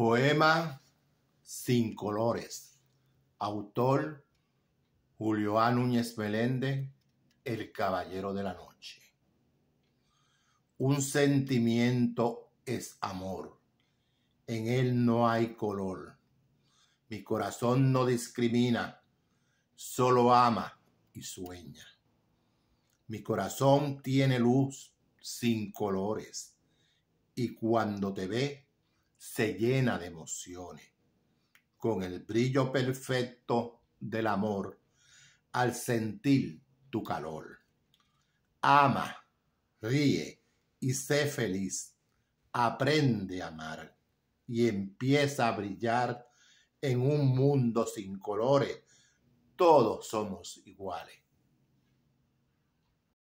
Poema Sin Colores. Autor Julio A. Núñez El Caballero de la Noche. Un sentimiento es amor. En él no hay color. Mi corazón no discrimina, solo ama y sueña. Mi corazón tiene luz sin colores y cuando te ve, se llena de emociones. Con el brillo perfecto del amor, al sentir tu calor. Ama, ríe y sé feliz. Aprende a amar y empieza a brillar en un mundo sin colores. Todos somos iguales.